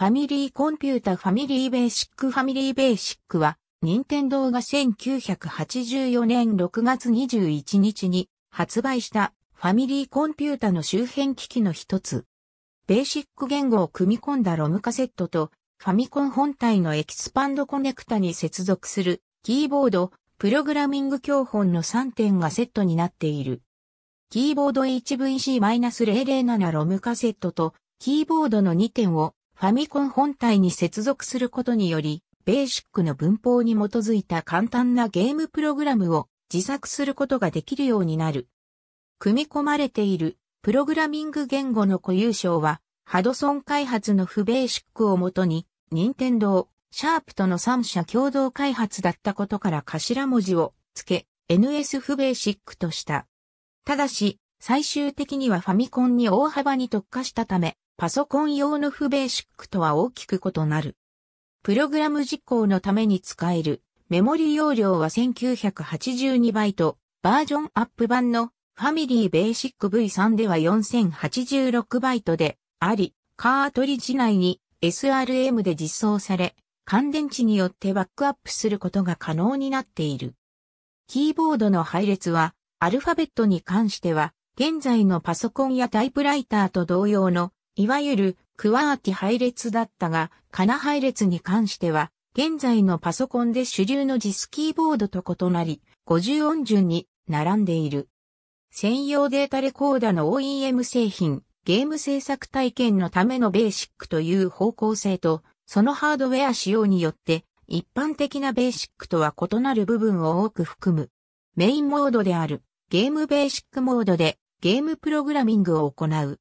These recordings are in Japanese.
ファミリーコンピュータファミリーベーシックファミリーベーシックは、任天堂が1984年6月21日に発売したファミリーコンピュータの周辺機器の一つ。ベーシック言語を組み込んだロムカセットとファミコン本体のエキスパンドコネクタに接続するキーボード、プログラミング教本の3点がセットになっている。キーボード HVC-007 ロムカセットとキーボードの2点をファミコン本体に接続することにより、ベーシックの文法に基づいた簡単なゲームプログラムを自作することができるようになる。組み込まれているプログラミング言語の固有賞は、ハドソン開発の不ベーシックをもとに、任天堂、シャープとの3社共同開発だったことから頭文字を付け、NS 不ベーシックとした。ただし、最終的にはファミコンに大幅に特化したため、パソコン用の不ベーシックとは大きく異なる。プログラム実行のために使えるメモリ容量は1982バイト、バージョンアップ版のファミリーベーシック V3 では4086バイトであり、カートリッジ内に SRM で実装され、乾電池によってバックアップすることが可能になっている。キーボードの配列は、アルファベットに関しては、現在のパソコンやタイプライターと同様の、いわゆるクワーティ配列だったが、カナ配列に関しては、現在のパソコンで主流のジスキーボードと異なり、50音順に並んでいる。専用データレコーダの OEM 製品、ゲーム制作体験のためのベーシックという方向性と、そのハードウェア使用によって、一般的なベーシックとは異なる部分を多く含む。メインモードである、ゲームベーシックモードで、ゲームプログラミングを行う。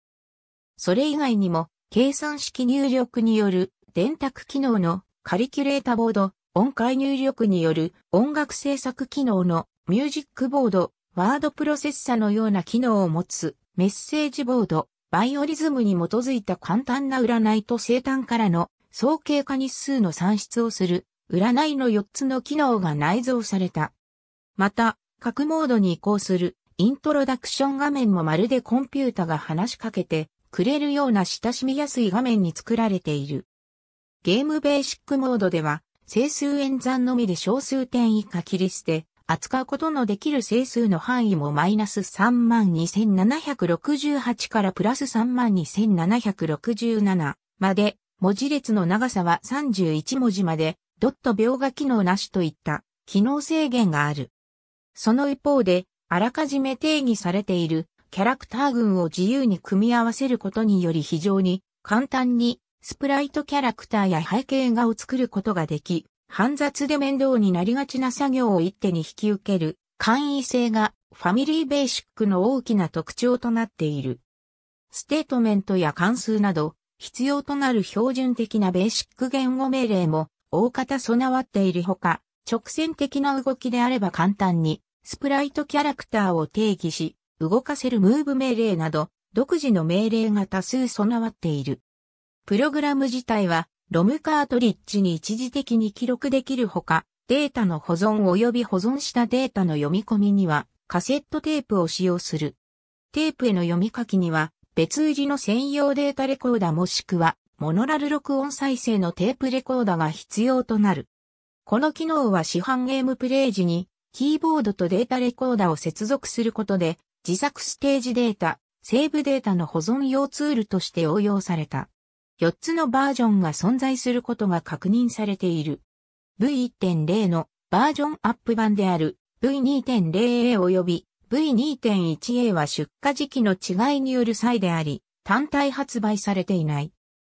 それ以外にも、計算式入力による電卓機能のカリキュレータボード、音階入力による音楽制作機能のミュージックボード、ワードプロセッサのような機能を持つメッセージボード、バイオリズムに基づいた簡単な占いと生誕からの総経過日数の算出をする占いの4つの機能が内蔵された。また、各モードに移行するイントロダクション画面もまるでコンピュータが話しかけてくれるような親しみやすい画面に作られている。ゲームベーシックモードでは、整数演算のみで小数点以下切り捨て、扱うことのできる整数の範囲もマイナス32,768からプラス32,767まで、文字列の長さは31文字まで、ドット描画機能なしといった機能制限がある。その一方で、あらかじめ定義されているキャラクター群を自由に組み合わせることにより非常に簡単にスプライトキャラクターや背景画を作ることができ、煩雑で面倒になりがちな作業を一手に引き受ける簡易性がファミリーベーシックの大きな特徴となっている。ステートメントや関数など必要となる標準的なベーシック言語命令も大方備わっているほか、直線的な動きであれば簡単にスプライトキャラクターを定義し、動かせるムーブ命令など、独自の命令が多数備わっている。プログラム自体は、ロムカートリッジに一時的に記録できるほか、データの保存及び保存したデータの読み込みには、カセットテープを使用する。テープへの読み書きには、別売りの専用データレコーダもしくは、モノラル録音再生のテープレコーダが必要となる。この機能は市販ゲームプレイ時にキーボードとデータレコーダーを接続することで、自作ステージデータ、セーブデータの保存用ツールとして応用された。4つのバージョンが存在することが確認されている。V1.0 のバージョンアップ版である V2.0A 及び V2.1A は出荷時期の違いによる際であり、単体発売されていない。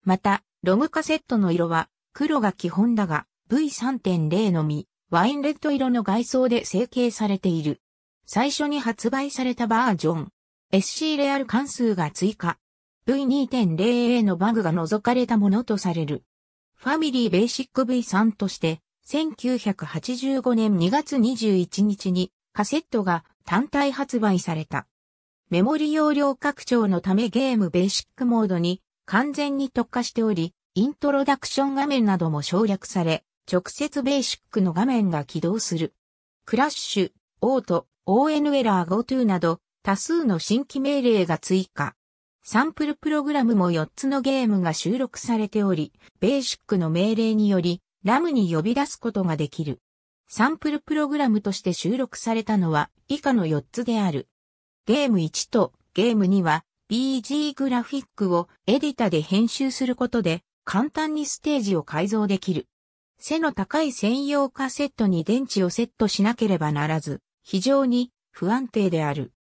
また、ロムカセットの色は黒が基本だが V3.0 のみワインレッド色の外装で成形されている。最初に発売されたバージョン。SC レアル関数が追加。V2.0A のバグが除かれたものとされる。ファミリーベーシック V3 として、1985年2月21日にカセットが単体発売された。メモリ容量拡張のためゲームベーシックモードに完全に特化しており、イントロダクション画面なども省略され、直接ベーシックの画面が起動する。クラッシュ、オート、ON エラー GoTo など多数の新規命令が追加。サンプルプログラムも4つのゲームが収録されており、ベーシックの命令により、ラムに呼び出すことができる。サンプルプログラムとして収録されたのは以下の4つである。ゲーム1とゲーム2は BG グラフィックをエディタで編集することで簡単にステージを改造できる。背の高い専用カセットに電池をセットしなければならず、非常に不安定である。